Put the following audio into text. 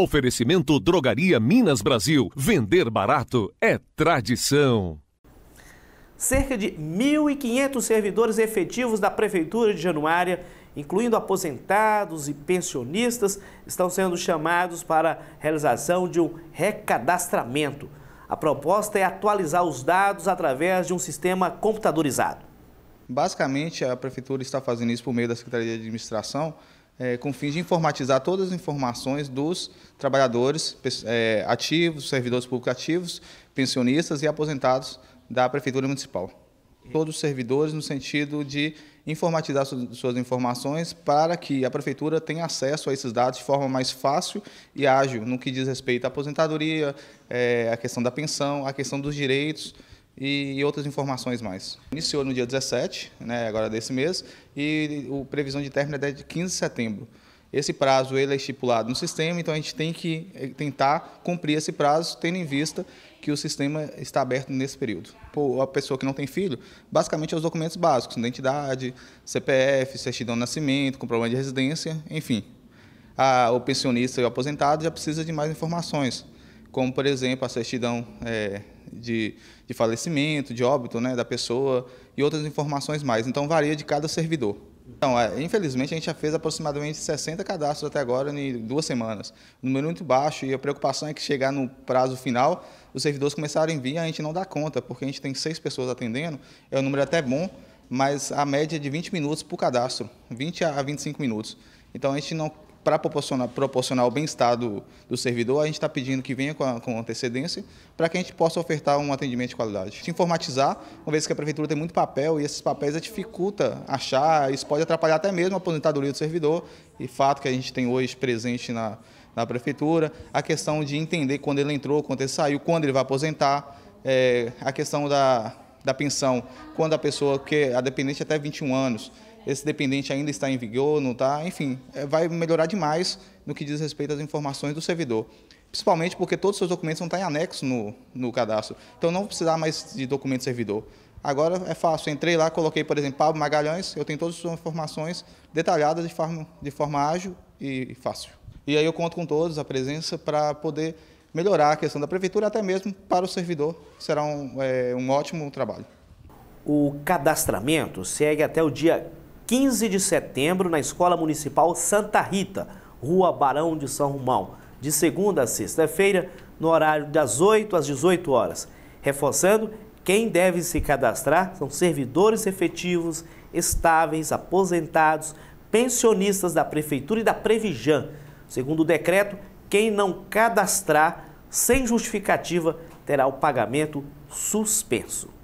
Oferecimento Drogaria Minas Brasil. Vender barato é tradição. Cerca de 1.500 servidores efetivos da Prefeitura de Januária, incluindo aposentados e pensionistas, estão sendo chamados para a realização de um recadastramento. A proposta é atualizar os dados através de um sistema computadorizado. Basicamente, a Prefeitura está fazendo isso por meio da Secretaria de Administração, é, com fins de informatizar todas as informações dos trabalhadores é, ativos, servidores públicos ativos, pensionistas e aposentados da Prefeitura Municipal. Todos os servidores no sentido de informatizar suas informações para que a Prefeitura tenha acesso a esses dados de forma mais fácil e ágil no que diz respeito à aposentadoria, é, à questão da pensão, à questão dos direitos, e outras informações mais. Iniciou no dia 17, né, agora desse mês, e a previsão de término é até de 15 de setembro. Esse prazo ele é estipulado no sistema, então a gente tem que eh, tentar cumprir esse prazo, tendo em vista que o sistema está aberto nesse período. a pessoa que não tem filho, basicamente é os documentos básicos, identidade, CPF, certidão de nascimento, problema de residência, enfim. A, ah, o pensionista e o aposentado já precisa de mais informações como, por exemplo, a certidão é, de, de, falecimento, de óbito né, da pessoa e outras informações mais. Então, varia de cada servidor. Então, é, infelizmente, a gente já fez aproximadamente 60 cadastros até agora em duas semanas. Um número muito baixo e a preocupação é que chegar no prazo final, os servidores começarem a vir e a gente não dá conta, porque a gente tem seis pessoas atendendo, é um número até bom, mas a média é de 20 minutos por cadastro, 20 a 25 minutos. Então, a gente não para proporcionar, proporcionar o bem-estar do, do, servidor, a gente está pedindo que venha com, a, com antecedência para que a gente possa ofertar um atendimento de qualidade. Se informatizar, uma vez que a prefeitura tem muito papel e esses papéis é dificulta achar, isso pode atrapalhar até mesmo a aposentadoria do servidor, e fato que a gente tem hoje presente na, na prefeitura, a questão de entender quando ele entrou, quando ele saiu, quando ele vai aposentar, é, a questão da da pensão, quando a pessoa que a dependente até 21 anos, esse dependente ainda está em vigor, não está, enfim, é, vai melhorar demais no que diz respeito às informações do servidor. Principalmente porque todos os seus documentos vão estar em anexo no, no cadastro. Então não precisar mais de documento servidor. Agora é fácil, entrei lá, coloquei, por exemplo, Pablo Magalhães, eu tenho todas as suas informações detalhadas de forma, de forma ágil e fácil. E aí eu conto com todos a presença para poder melhorar a questão da prefeitura, até mesmo para o servidor, será um, é, um ótimo trabalho. O cadastramento segue até o dia 15 de setembro na Escola Municipal Santa Rita, Rua Barão de São Romão, de segunda a sexta-feira, no horário das 8 às 18 horas. Reforçando, quem deve se cadastrar são servidores efetivos, estáveis, aposentados, pensionistas da Prefeitura e da Previjan. Segundo o decreto, quem não cadastrar sem justificativa terá o pagamento suspenso.